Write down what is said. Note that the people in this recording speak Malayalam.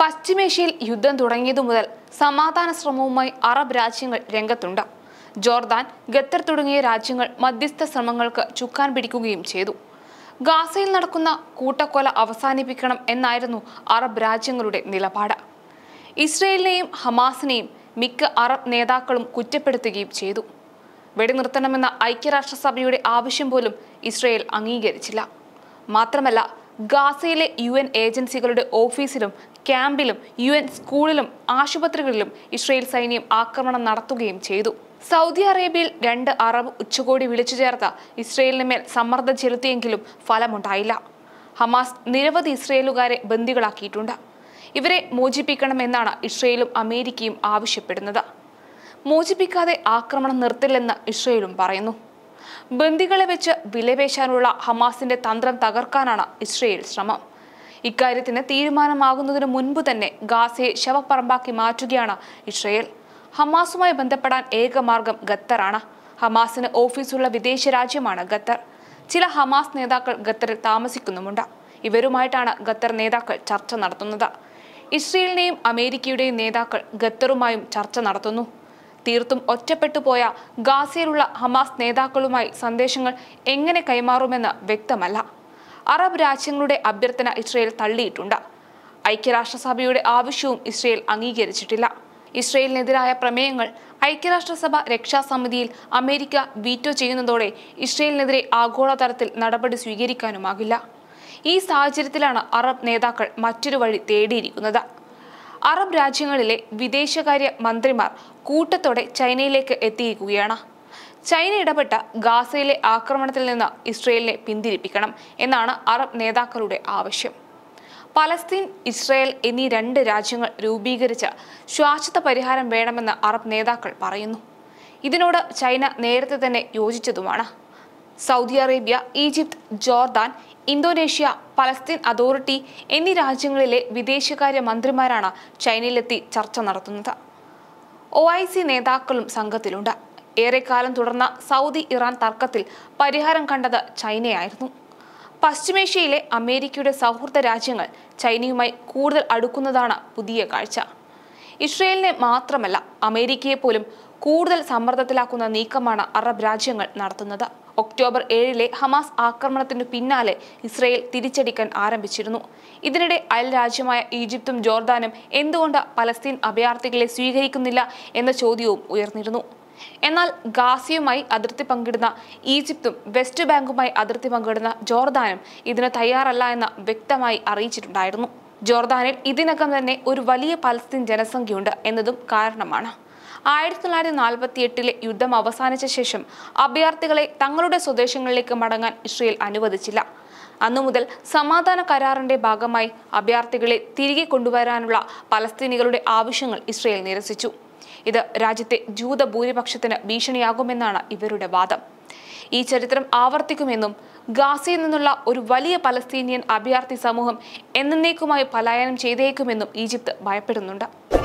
പശ്ചിമേഷ്യയിൽ യുദ്ധം തുടങ്ങിയതു മുതൽ സമാധാന ശ്രമവുമായി അറബ് രാജ്യങ്ങൾ രംഗത്തുണ്ട് ജോർദാൻ ഖത്തർ തുടങ്ങിയ രാജ്യങ്ങൾ മധ്യസ്ഥ ശ്രമങ്ങൾക്ക് ചുക്കാൻ പിടിക്കുകയും ചെയ്തു ഗാസയിൽ നടക്കുന്ന കൂട്ടക്കൊല അവസാനിപ്പിക്കണം എന്നായിരുന്നു അറബ് രാജ്യങ്ങളുടെ നിലപാട് ഇസ്രയേലിനെയും ഹമാസിനെയും മിക്ക അറബ് നേതാക്കളും കുറ്റപ്പെടുത്തുകയും ചെയ്തു വെടിനിർത്തണമെന്ന ഐക്യരാഷ്ട്രസഭയുടെ ആവശ്യം പോലും ഇസ്രയേൽ അംഗീകരിച്ചില്ല മാത്രമല്ല ഗാസയിലെ യു എൻ ഏജൻസികളുടെ ഓഫീസിലും ക്യാമ്പിലും യു എൻ സ്കൂളിലും ആശുപത്രികളിലും ഇസ്രയേൽ സൈന്യം ആക്രമണം നടത്തുകയും ചെയ്തു സൗദി അറേബ്യയിൽ രണ്ട് അറബ് ഉച്ചകോടി വിളിച്ചു ചേർത്ത ഇസ്രയേലിന് മേൽ സമ്മർദ്ദം ചെലുത്തിയെങ്കിലും ഫലമുണ്ടായില്ല ഹമാസ് നിരവധി ഇസ്രയേലുകാരെ ബന്ദികളാക്കിയിട്ടുണ്ട് ഇവരെ മോചിപ്പിക്കണമെന്നാണ് ഇസ്രയേലും അമേരിക്കയും ആവശ്യപ്പെടുന്നത് മോചിപ്പിക്കാതെ ആക്രമണം നിർത്തില്ലെന്ന് ഇസ്രയേലും പറയുന്നു ബന്ദികളെ വെച്ച് വിലപേശാനുള്ള ഹമാസിന്റെ തന്ത്രം തകർക്കാനാണ് ഇസ്രയേൽ ശ്രമം ഇക്കാര്യത്തിന് തീരുമാനമാകുന്നതിന് മുൻപ് തന്നെ ഗാസയെ ശവപ്പറമ്പാക്കി മാറ്റുകയാണ് ഇസ്രയേൽ ഹമാസുമായി ബന്ധപ്പെടാൻ ഏക മാർഗം ഖത്തറാണ് ഹമാസിന് ഓഫീസുള്ള വിദേശ രാജ്യമാണ് ഖത്തർ ചില ഹമാസ് നേതാക്കൾ ഖത്തറിൽ താമസിക്കുന്നുമുണ്ട് ഇവരുമായിട്ടാണ് ഖത്തർ നേതാക്കൾ ചർച്ച നടത്തുന്നത് ഇസ്രയേലിനെയും അമേരിക്കയുടെയും നേതാക്കൾ ഖത്തറുമായും ചർച്ച നടത്തുന്നു തീർത്തും ഒറ്റപ്പെട്ടുപോയ ഗാസയിലുള്ള ഹമാസ് നേതാക്കളുമായി സന്ദേശങ്ങൾ എങ്ങനെ കൈമാറുമെന്ന് വ്യക്തമല്ല അറബ് രാജ്യങ്ങളുടെ അഭ്യർത്ഥന ഇസ്രയേൽ തള്ളിയിട്ടുണ്ട് ഐക്യരാഷ്ട്രസഭയുടെ ആവശ്യവും ഇസ്രയേൽ അംഗീകരിച്ചിട്ടില്ല ഇസ്രയേലിനെതിരായ പ്രമേയങ്ങൾ ഐക്യരാഷ്ട്രസഭ രക്ഷാസമിതിയിൽ അമേരിക്ക വീറ്റോ ചെയ്യുന്നതോടെ ഇസ്രയേലിനെതിരെ ആഗോളതലത്തിൽ നടപടി സ്വീകരിക്കാനുമാകില്ല ഈ സാഹചര്യത്തിലാണ് അറബ് നേതാക്കൾ മറ്റൊരു വഴി തേടിയിരിക്കുന്നത് അറബ് രാജ്യങ്ങളിലെ വിദേശകാര്യ മന്ത്രിമാർ കൂട്ടത്തോടെ ചൈനയിലേക്ക് എത്തിയിരിക്കുകയാണ് ചൈന ഇടപെട്ട ഗാസയിലെ ആക്രമണത്തിൽ നിന്ന് ഇസ്രയേലിനെ പിന്തിരിപ്പിക്കണം എന്നാണ് അറബ് നേതാക്കളുടെ ആവശ്യം പലസ്തീൻ ഇസ്രയേൽ എന്നീ രണ്ട് രാജ്യങ്ങൾ രൂപീകരിച്ച ശ്വാശ്വത പരിഹാരം വേണമെന്ന് അറബ് നേതാക്കൾ പറയുന്നു ഇതിനോട് ചൈന നേരത്തെ തന്നെ യോജിച്ചതുമാണ് Saudi Arabia Egypt Jordan Indonesia Palestine authority എന്നീ രാജ്യങ്ങളിലെ വിദേശകാര്യ മന്ത്രിമാരാണ് ചൈനയിലെത്തി ചർച്ച നടത്തുന്നത് ഒ ഐ സി നേതാക്കളും സംഘത്തിലുണ്ട് ഏറെക്കാലം തുടർന്ന സൗദി ഇറാൻ തർക്കത്തിൽ പരിഹാരം കണ്ടത് ചൈനയായിരുന്നു പശ്ചിമേഷ്യയിലെ അമേരിക്കയുടെ സൗഹൃദ രാജ്യങ്ങൾ ചൈനയുമായി കൂടുതൽ അടുക്കുന്നതാണ് പുതിയ കാഴ്ച ഇസ്രയേലിനെ മാത്രമല്ല അമേരിക്കയെ പോലും കൂടുതൽ സമ്മർദ്ദത്തിലാക്കുന്ന നീക്കമാണ് അറബ് രാജ്യങ്ങൾ നടത്തുന്നത് ഒക്ടോബർ ഏഴിലെ ഹമാസ് ആക്രമണത്തിന് പിന്നാലെ ഇസ്രയേൽ തിരിച്ചടിക്കാൻ ആരംഭിച്ചിരുന്നു ഇതിനിടെ അയൽ രാജ്യമായ ഈജിപ്തും ജോർദാനും എന്തുകൊണ്ട് പലസ്തീൻ അഭയാർത്ഥികളെ സ്വീകരിക്കുന്നില്ല എന്ന ചോദ്യവും ഉയർന്നിരുന്നു എന്നാൽ ഗാസിയുമായി അതിർത്തി പങ്കിടുന്ന ഈജിപ്തും വെസ്റ്റ് ബാങ്കുമായി അതിർത്തി പങ്കിടുന്ന ജോർദാനും ഇതിന് തയ്യാറല്ല എന്ന് വ്യക്തമായി അറിയിച്ചിട്ടുണ്ടായിരുന്നു ജോർദാനിൽ ഇതിനകം തന്നെ ഒരു വലിയ പലസ്തീൻ ജനസംഖ്യയുണ്ട് എന്നതും കാരണമാണ് ആയിരത്തി തൊള്ളായിരത്തി നാൽപ്പത്തി എട്ടിലെ യുദ്ധം അവസാനിച്ച ശേഷം അഭയാർത്ഥികളെ തങ്ങളുടെ സ്വദേശങ്ങളിലേക്ക് മടങ്ങാൻ ഇസ്രയേൽ അനുവദിച്ചില്ല അന്നു മുതൽ സമാധാന കരാറിന്റെ ഭാഗമായി അഭയാർത്ഥികളെ തിരികെ കൊണ്ടുവരാനുള്ള പലസ്തീനികളുടെ ആവശ്യങ്ങൾ ഇസ്രയേൽ നിരസിച്ചു ഇത് രാജ്യത്തെ ജൂത ഭൂരിപക്ഷത്തിന് ഭീഷണിയാകുമെന്നാണ് ഇവരുടെ വാദം ഈ ചരിത്രം ആവർത്തിക്കുമെന്നും ഗാസയിൽ നിന്നുള്ള ഒരു വലിയ പലസ്തീനിയൻ അഭയാർത്ഥി സമൂഹം എന്നേക്കുമായി പലായനം ചെയ്തേക്കുമെന്നും ഈജിപ്ത് ഭയപ്പെടുന്നുണ്ട്